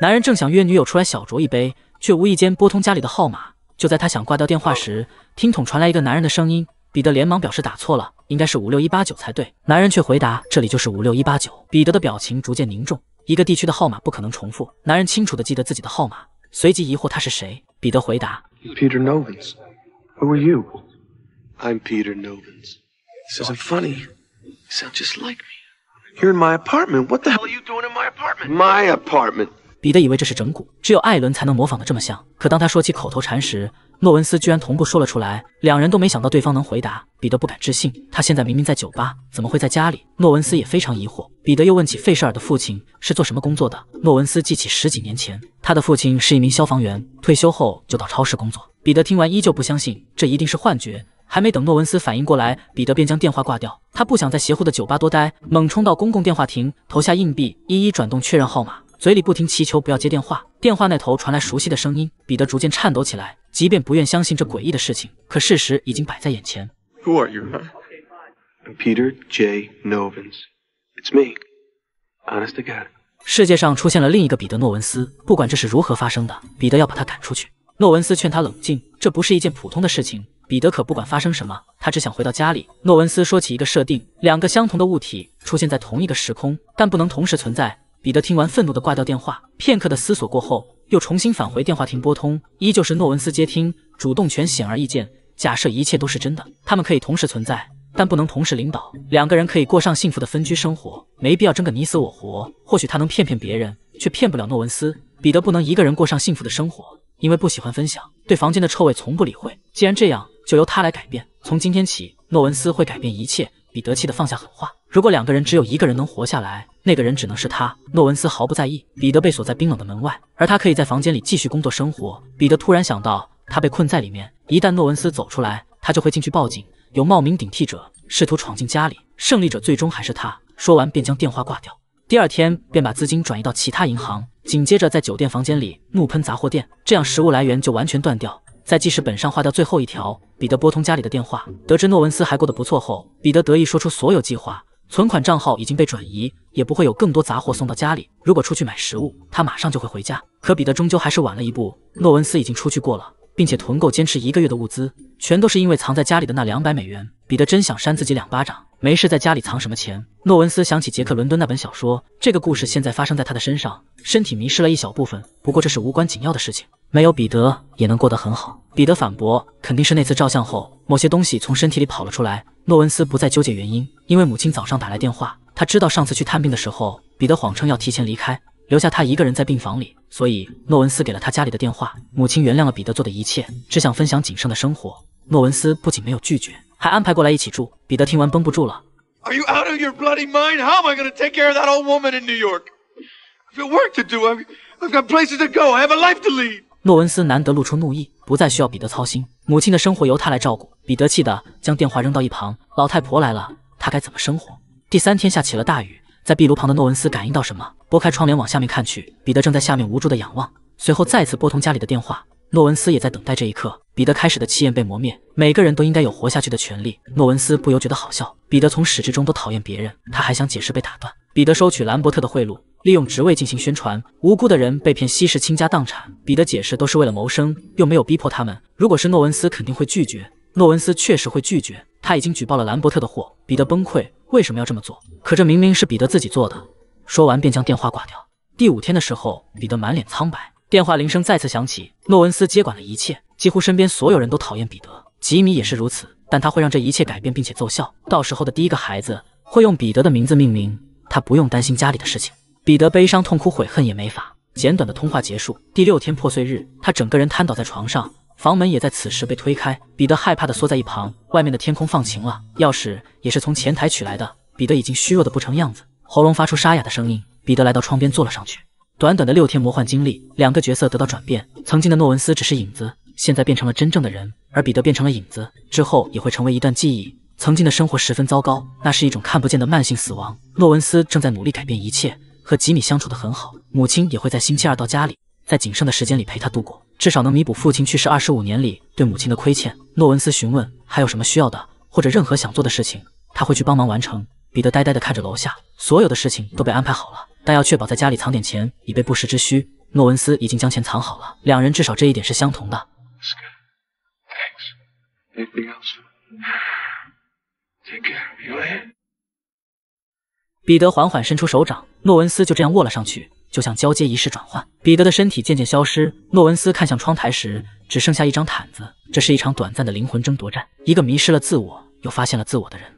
男人正想约女友出来小酌一杯，却无意间拨通家里的号码。就在他想挂掉电话时，听筒传来一个男人的声音。彼得连忙表示打错了，应该是五六一八九才对。男人却回答：“这里就是五六一八九。”彼得的表情逐渐凝重。一个地区的号码不可能重复。男人清楚的记得自己的号码，随即疑惑他是谁。彼得回答：“Peter Novins，Who are you？I'm Peter Novins. d o i s n t funny. Sound just like me. You're in my apartment. What the hell are you doing in my apartment？My apartment.” 彼得以为这是整蛊，只有艾伦才能模仿的这么像。可当他说起口头禅时，诺文斯居然同步说了出来。两人都没想到对方能回答，彼得不敢置信。他现在明明在酒吧，怎么会在家里？诺文斯也非常疑惑。彼得又问起费舍尔的父亲是做什么工作的。诺文斯记起十几年前，他的父亲是一名消防员，退休后就到超市工作。彼得听完依旧不相信，这一定是幻觉。还没等诺文斯反应过来，彼得便将电话挂掉。他不想在邪乎的酒吧多待，猛冲到公共电话亭，投下硬币，一一转动确认号码。嘴里不停祈求不要接电话，电话那头传来熟悉的声音。彼得逐渐颤抖起来，即便不愿相信这诡异的事情，可事实已经摆在眼前。Who Honest you? Novins. are Peter me. It's J. God. 世界上出现了另一个彼得诺文斯，不管这是如何发生的，彼得要把他赶出去。诺文斯劝他冷静，这不是一件普通的事情。彼得可不管发生什么，他只想回到家里。诺文斯说起一个设定：两个相同的物体出现在同一个时空，但不能同时存在。彼得听完，愤怒的挂掉电话。片刻的思索过后，又重新返回电话亭拨通，依旧是诺文斯接听，主动权显而易见。假设一切都是真的，他们可以同时存在，但不能同时领导。两个人可以过上幸福的分居生活，没必要争个你死我活。或许他能骗骗别人，却骗不了诺文斯。彼得不能一个人过上幸福的生活，因为不喜欢分享，对房间的臭味从不理会。既然这样，就由他来改变。从今天起，诺文斯会改变一切。彼得气得放下狠话：如果两个人只有一个人能活下来。那个人只能是他，诺文斯毫不在意。彼得被锁在冰冷的门外，而他可以在房间里继续工作生活。彼得突然想到，他被困在里面，一旦诺文斯走出来，他就会进去报警。有冒名顶替者试图闯进家里，胜利者最终还是他。说完便将电话挂掉。第二天便把资金转移到其他银行，紧接着在酒店房间里怒喷杂货店，这样食物来源就完全断掉。在记事本上划掉最后一条。彼得拨通家里的电话，得知诺文斯还过得不错后，彼得得意说出所有计划。存款账号已经被转移，也不会有更多杂货送到家里。如果出去买食物，他马上就会回家。可彼得终究还是晚了一步，诺文斯已经出去过了，并且囤够坚持一个月的物资，全都是因为藏在家里的那两百美元。彼得真想扇自己两巴掌，没事在家里藏什么钱？诺文斯想起杰克伦敦那本小说，这个故事现在发生在他的身上，身体迷失了一小部分，不过这是无关紧要的事情。没有彼得也能过得很好。彼得反驳：“肯定是那次照相后，某些东西从身体里跑了出来。”诺文斯不再纠结原因，因为母亲早上打来电话，他知道上次去探病的时候，彼得谎称要提前离开，留下他一个人在病房里，所以诺文斯给了他家里的电话。母亲原谅了彼得做的一切，只想分享仅剩的生活。诺文斯不仅没有拒绝，还安排过来一起住。彼得听完绷不住了：“Are you out of your bloody mind? How am I going to take care of that old woman in New York? I've got work to do. I've got places to go. I have a life to lead.” 诺文斯难得露出怒意，不再需要彼得操心，母亲的生活由他来照顾。彼得气得将电话扔到一旁。老太婆来了，他该怎么生活？第三天下起了大雨，在壁炉旁的诺文斯感应到什么，拨开窗帘往下面看去，彼得正在下面无助地仰望。随后再次拨通家里的电话，诺文斯也在等待这一刻。彼得开始的气焰被磨灭，每个人都应该有活下去的权利。诺文斯不由觉得好笑，彼得从始至终都讨厌别人，他还想解释，被打断。彼得收取兰伯特的贿赂。利用职位进行宣传，无辜的人被骗吸食，倾家荡产。彼得解释都是为了谋生，又没有逼迫他们。如果是诺文斯，肯定会拒绝。诺文斯确实会拒绝，他已经举报了兰伯特的货。彼得崩溃，为什么要这么做？可这明明是彼得自己做的。说完便将电话挂掉。第五天的时候，彼得满脸苍白，电话铃声再次响起。诺文斯接管了一切，几乎身边所有人都讨厌彼得，吉米也是如此。但他会让这一切改变，并且奏效。到时候的第一个孩子会用彼得的名字命名，他不用担心家里的事情。彼得悲伤痛哭悔恨也没法。简短的通话结束。第六天破碎日，他整个人瘫倒在床上，房门也在此时被推开。彼得害怕的缩在一旁。外面的天空放晴了，钥匙也是从前台取来的。彼得已经虚弱的不成样子，喉咙发出沙哑的声音。彼得来到窗边坐了上去。短短的六天魔幻经历，两个角色得到转变。曾经的诺文斯只是影子，现在变成了真正的人；而彼得变成了影子，之后也会成为一段记忆。曾经的生活十分糟糕，那是一种看不见的慢性死亡。诺文斯正在努力改变一切。和吉米相处的很好，母亲也会在星期二到家里，在仅剩的时间里陪他度过，至少能弥补父亲去世二十五年里对母亲的亏欠。诺文斯询问还有什么需要的，或者任何想做的事情，他会去帮忙完成。彼得呆呆的看着楼下，所有的事情都被安排好了，但要确保在家里藏点钱，以备不时之需。诺文斯已经将钱藏好了，两人至少这一点是相同的。彼得缓缓伸出手掌，诺文斯就这样握了上去，就像交接仪式转换。彼得的身体渐渐消失，诺文斯看向窗台时，只剩下一张毯子。这是一场短暂的灵魂争夺战，一个迷失了自我又发现了自我的人。